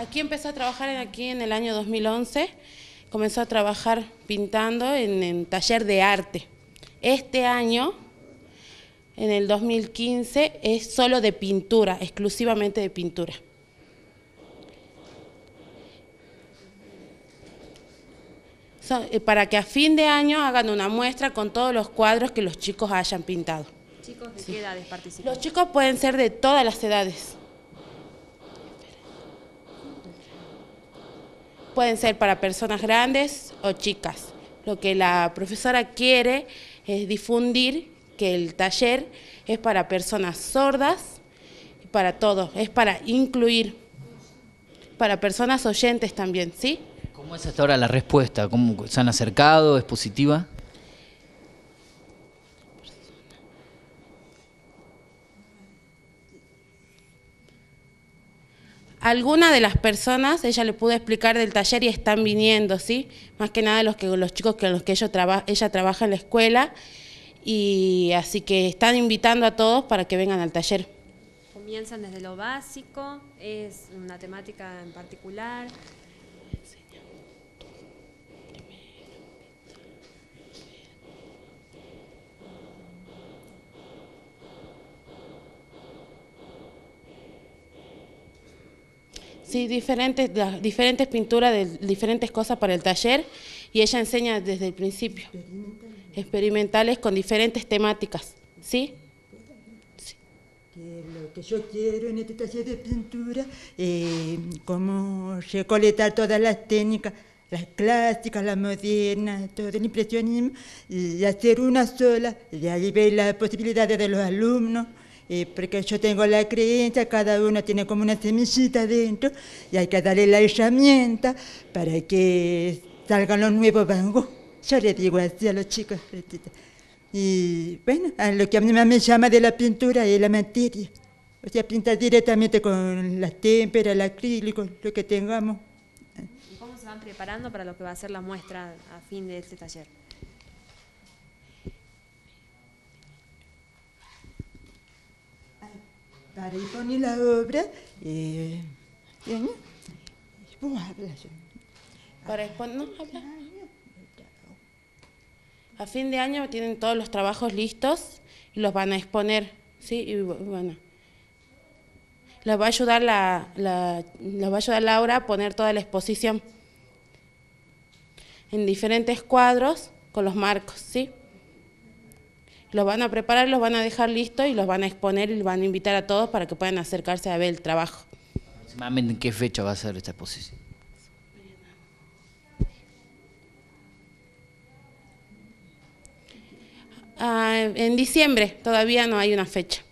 Aquí empezó a trabajar aquí en el año 2011, comenzó a trabajar pintando en, el taller de arte. Este año, en el 2015, es solo de pintura, exclusivamente de pintura. Eh, para que a fin de año hagan una muestra con todos los cuadros que los chicos hayan pintado. ¿Chicos de qué edades participan? Los chicos pueden ser de todas las edades. Pueden ser para personas grandes o chicas. Lo que la profesora quiere es difundir que el taller es para personas sordas, y para todos, es para incluir, para personas oyentes también, ¿sí? ¿Cómo es hasta ahora la respuesta? ¿Cómo se han acercado? ¿Es positiva? Alguna de las personas, ella le pudo explicar del taller y están viniendo, ¿sí? Más que nada los, que, los chicos con los que ellos ella trabaja en la escuela. Y así que están invitando a todos para que vengan al taller. Comienzan desde lo básico, es una temática en particular. Sí, diferentes, diferentes pinturas de diferentes cosas para el taller y ella enseña desde el principio. Experimentales, con diferentes temáticas, ¿sí? sí. Que lo que yo quiero en este taller de pintura eh, cómo recolectar todas las técnicas, las clásicas, las modernas, todo el impresionismo, y hacer una sola, y ahí ver las posibilidades de los alumnos. Y porque yo tengo la creencia, cada uno tiene como una semillita dentro y hay que darle la herramienta para que salgan los nuevos bangos. Yo le digo así a los chicos. Y bueno, lo que a mí me llama de la pintura es la materia. O sea, pintar directamente con la témperas, el acrílico, lo que tengamos. ¿Y cómo se van preparando para lo que va a ser la muestra a fin de este taller? la obra. A fin de año tienen todos los trabajos listos y los van a exponer, ¿sí? Y bueno, va a ayudar la, la les va a ayudar Laura a poner toda la exposición en diferentes cuadros con los marcos, ¿sí? Los van a preparar, los van a dejar listos y los van a exponer y los van a invitar a todos para que puedan acercarse a ver el trabajo. ¿En qué fecha va a ser esta exposición? Ah, en diciembre, todavía no hay una fecha.